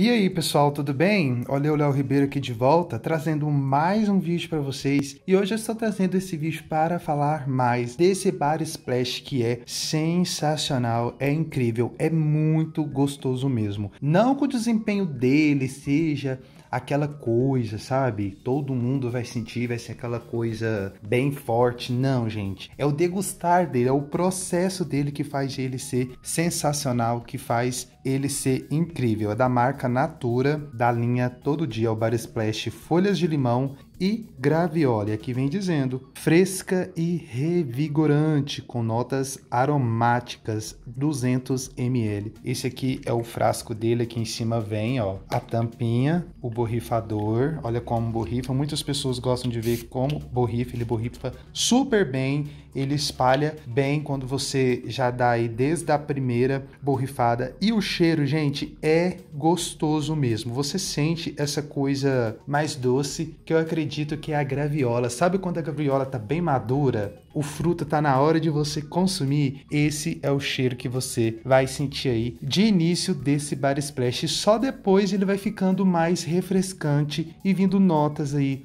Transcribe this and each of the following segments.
E aí pessoal, tudo bem? Olha o Léo Ribeiro aqui de volta, trazendo mais um vídeo para vocês. E hoje eu estou trazendo esse vídeo para falar mais desse Bar Splash que é sensacional, é incrível, é muito gostoso mesmo. Não que o desempenho dele seja aquela coisa, sabe? Todo mundo vai sentir, vai ser aquela coisa bem forte. Não, gente. É o degustar dele, é o processo dele que faz ele ser sensacional, que faz ele ser incrível. É da marca Natura, da linha Todo Dia, o Bar Splash Folhas de Limão e graviola. aqui vem dizendo fresca e revigorante, com notas aromáticas, 200 ml. Esse aqui é o frasco dele, aqui em cima vem ó, a tampinha, o borrifador, olha como borrifa. Muitas pessoas gostam de ver como borrifa, ele borrifa super bem, ele espalha bem quando você já dá aí desde a primeira borrifada. E o cheiro, gente, é gostoso mesmo. Você sente essa coisa mais doce que eu acredito acredito que é a graviola. Sabe quando a graviola tá bem madura? O fruto tá na hora de você consumir. Esse é o cheiro que você vai sentir aí de início desse bar splash. Só depois ele vai ficando mais refrescante e vindo notas aí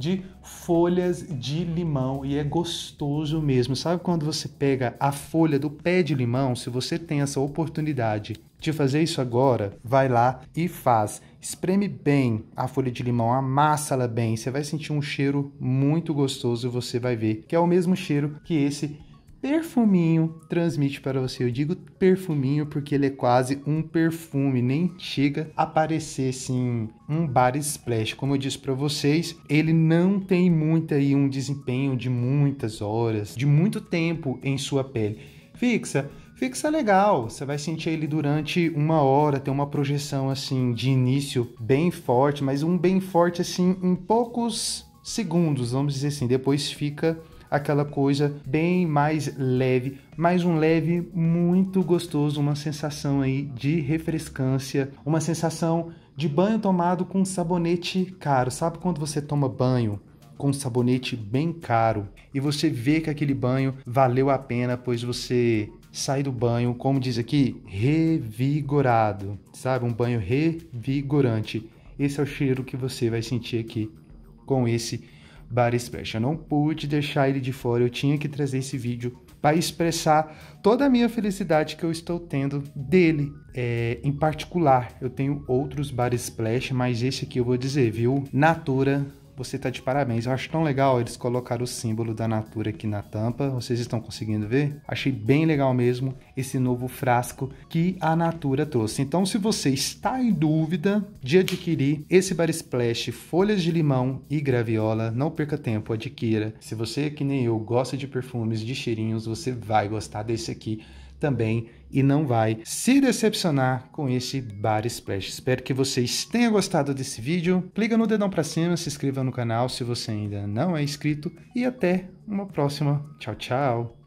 de folhas de limão e é gostoso mesmo. Sabe quando você pega a folha do pé de limão? Se você tem essa oportunidade de fazer isso agora, vai lá e faz. Espreme bem a folha de limão, amassa ela bem. Você vai sentir um cheiro muito gostoso e você vai ver que é o mesmo cheiro que esse perfuminho transmite para você. Eu digo perfuminho porque ele é quase um perfume, nem chega a parecer assim um bar splash. Como eu disse para vocês, ele não tem muito aí um desempenho de muitas horas, de muito tempo em sua pele. Fixa, fixa legal. Você vai sentir ele durante uma hora, tem uma projeção assim de início bem forte, mas um bem forte assim em poucos segundos, vamos dizer assim. Depois fica aquela coisa bem mais leve, mas um leve muito gostoso, uma sensação aí de refrescância, uma sensação de banho tomado com sabonete caro. Sabe quando você toma banho com sabonete bem caro e você vê que aquele banho valeu a pena, pois você sai do banho, como diz aqui, revigorado, sabe? Um banho revigorante. Esse é o cheiro que você vai sentir aqui com esse Bar Express. Eu não pude deixar ele de fora, eu tinha que trazer esse vídeo para expressar toda a minha felicidade que eu estou tendo dele. É, em particular, eu tenho outros Bar Splash, mas esse aqui eu vou dizer, viu? Natura você está de parabéns. Eu acho tão legal eles colocaram o símbolo da Natura aqui na tampa. Vocês estão conseguindo ver? Achei bem legal mesmo esse novo frasco que a Natura trouxe. Então, se você está em dúvida de adquirir esse Bar Splash Folhas de Limão e Graviola, não perca tempo, adquira. Se você, é que nem eu, gosta de perfumes, de cheirinhos, você vai gostar desse aqui também e não vai se decepcionar com esse Bar Splash. Espero que vocês tenham gostado desse vídeo. Clica no dedão para cima, se inscreva no canal se você ainda não é inscrito e até uma próxima. Tchau, tchau.